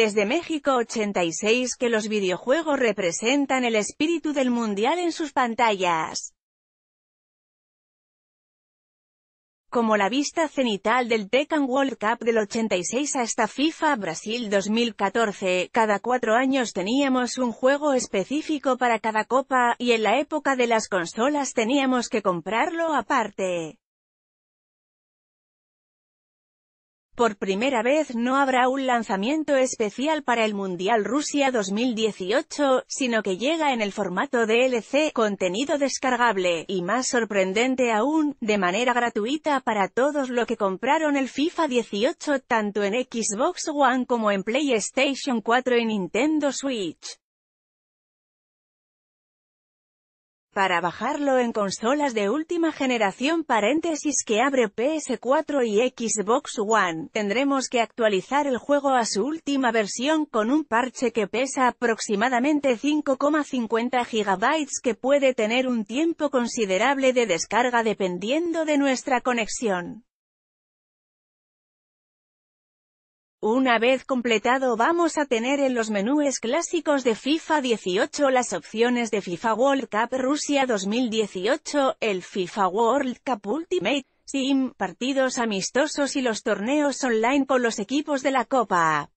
Desde México 86 que los videojuegos representan el espíritu del mundial en sus pantallas. Como la vista cenital del Tekken World Cup del 86 hasta FIFA Brasil 2014, cada cuatro años teníamos un juego específico para cada copa, y en la época de las consolas teníamos que comprarlo aparte. Por primera vez no habrá un lanzamiento especial para el Mundial Rusia 2018, sino que llega en el formato DLC, contenido descargable, y más sorprendente aún, de manera gratuita para todos los que compraron el FIFA 18 tanto en Xbox One como en PlayStation 4 y Nintendo Switch. para bajarlo en consolas de última generación paréntesis que abre PS4 y Xbox One, tendremos que actualizar el juego a su última versión con un parche que pesa aproximadamente 5,50 GB que puede tener un tiempo considerable de descarga dependiendo de nuestra conexión. Una vez completado vamos a tener en los menús clásicos de FIFA 18 las opciones de FIFA World Cup Rusia 2018, el FIFA World Cup Ultimate, Sim, partidos amistosos y los torneos online con los equipos de la Copa.